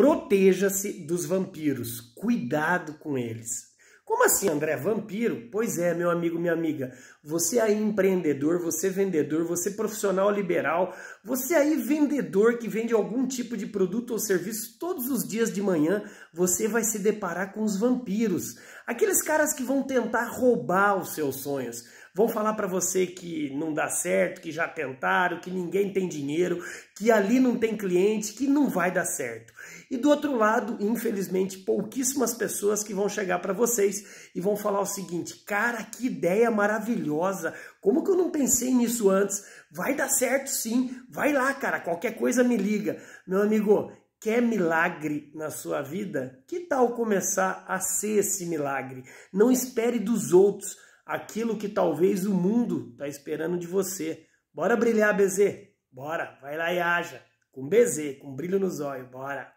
Proteja-se dos vampiros, cuidado com eles. Como assim, André? Vampiro? Pois é, meu amigo, minha amiga. Você aí empreendedor, você vendedor, você profissional liberal, você aí vendedor que vende algum tipo de produto ou serviço todos os dias de manhã, você vai se deparar com os vampiros. Aqueles caras que vão tentar roubar os seus sonhos. Vão falar para você que não dá certo, que já tentaram, que ninguém tem dinheiro, que ali não tem cliente, que não vai dar certo. E do outro lado, infelizmente, pouquíssimas pessoas que vão chegar para vocês e vão falar o seguinte: "Cara, que ideia maravilhosa. Como que eu não pensei nisso antes? Vai dar certo sim. Vai lá, cara, qualquer coisa me liga". Meu amigo, Quer milagre na sua vida? Que tal começar a ser esse milagre? Não espere dos outros aquilo que talvez o mundo está esperando de você. Bora brilhar, BZ! Bora, vai lá e haja. Com BZ, com brilho nos olhos, bora!